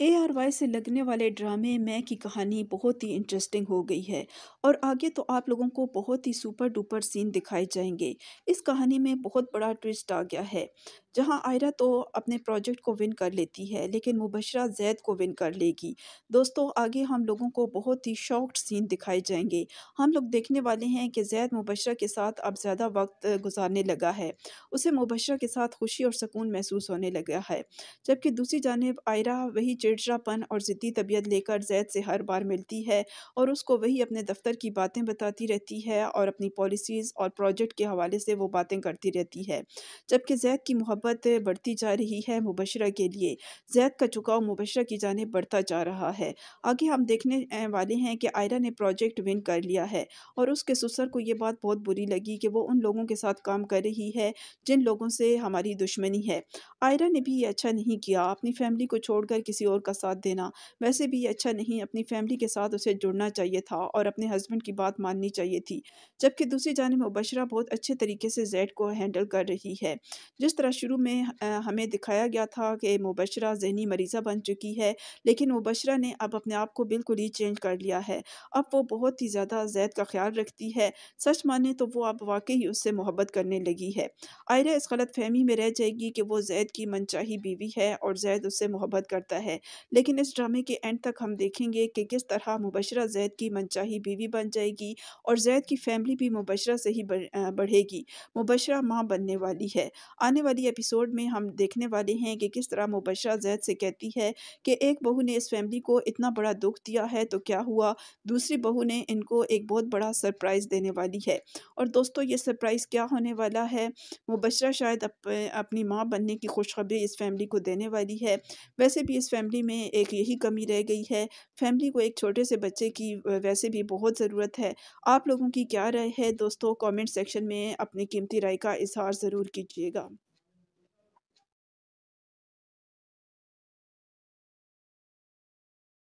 A R Y से लगने वाले ड्रामे मैं की कहानी बहुत ही इंटरेस्टिंग हो गई है और आगे तो आप लोगों को बहुत ही सुपर डुपर सीन दिखाए जाएंगे इस कहानी में बहुत बड़ा ट्विस्ट आ गया है जहां आयरा तो अपने प्रोजेक्ट को विन कर लेती है लेकिन मुबशरा जैद को विन कर लेगी दोस्तों आगे हम लोगों को बहुत ही शॉक्ड सीन दिखाए जाएंगे हम लोग देखने वाले हैं कि जैद मुबशरा के साथ अब ज़्यादा वक्त गुजारने लगा है उसे मुबशरा के साथ खुशी और सुकून महसूस होने लगा है जबकि दूसरी जानब आयरा वही चिड़चिड़ापन और ज़िद्दी तबीयत लेकर जैद से हर बार मिलती है और उसको वही अपने दफ्तर की बातें बताती रहती है और अपनी पॉलिसीज़ और प्रोजेक्ट के हवाले से वो बातें करती रहती है जबकि जैद की मोहब्बत मोहब्बत बढ़ती जा रही है मुबशरा के लिए जैद का झुकाव मुबशरा की जानब बढ़ता जा रहा है आगे हम देखने वाले हैं कि आयरा ने प्रोजेक्ट विन कर लिया है और उसके ससुर को ये बात बहुत बुरी लगी कि वो उन लोगों के साथ काम कर रही है जिन लोगों से हमारी दुश्मनी है आयरा ने भी ये अच्छा नहीं किया अपनी फैमिली को छोड़कर किसी और का साथ देना वैसे भी ये अच्छा नहीं अपनी फैमिली के साथ उसे जुड़ना चाहिए था और अपने हस्बैंड की बात माननी चाहिए थी जबकि दूसरी जानब मुबशरा बहुत अच्छे तरीके से जैद को हैंडल कर रही है जिस तरह शुरू शुरू में हमें दिखाया गया था कि मुबशरा जहनी मरीज़ा बन चुकी है लेकिन मुबशरा ने अब अपने आप को बिल्कुल ही चेंज कर लिया है अब वो बहुत ही ज़्यादा जैद का ख्याल रखती है सच माने तो वो अब वाकई उससे मोहब्बत करने लगी है आयरा इस गलत फहमी में रह जाएगी कि वो जैद की मनचाही बीवी है और जैद उससे मोहब्बत करता है लेकिन इस ड्रामे के एंड तक हम देखेंगे कि किस तरह मुबशरा जैद की मनचाही बीवी बन जाएगी और जैद की फैमिली भी मुबशरा से ही बढ़ेगी मुबशरा माँ बनने वाली है आने वाली एपिसोड में हम देखने वाले हैं कि किस तरह मुबशरा जैद से कहती है कि एक बहू ने इस फैमिली को इतना बड़ा दुख दिया है तो क्या हुआ दूसरी बहू ने इनको एक बहुत बड़ा सरप्राइज़ देने वाली है और दोस्तों ये सरप्राइज़ क्या होने वाला है मुबशरा शायद अप, अपनी माँ बनने की खुशखबरी इस फैमिली को देने वाली है वैसे भी इस फैमिली में एक यही कमी रह गई है फैमिली को एक छोटे से बच्चे की वैसे भी बहुत ज़रूरत है आप लोगों की क्या राय है दोस्तों कमेंट सेक्शन में अपनी कीमती राय का इजहार ज़रूर कीजिएगा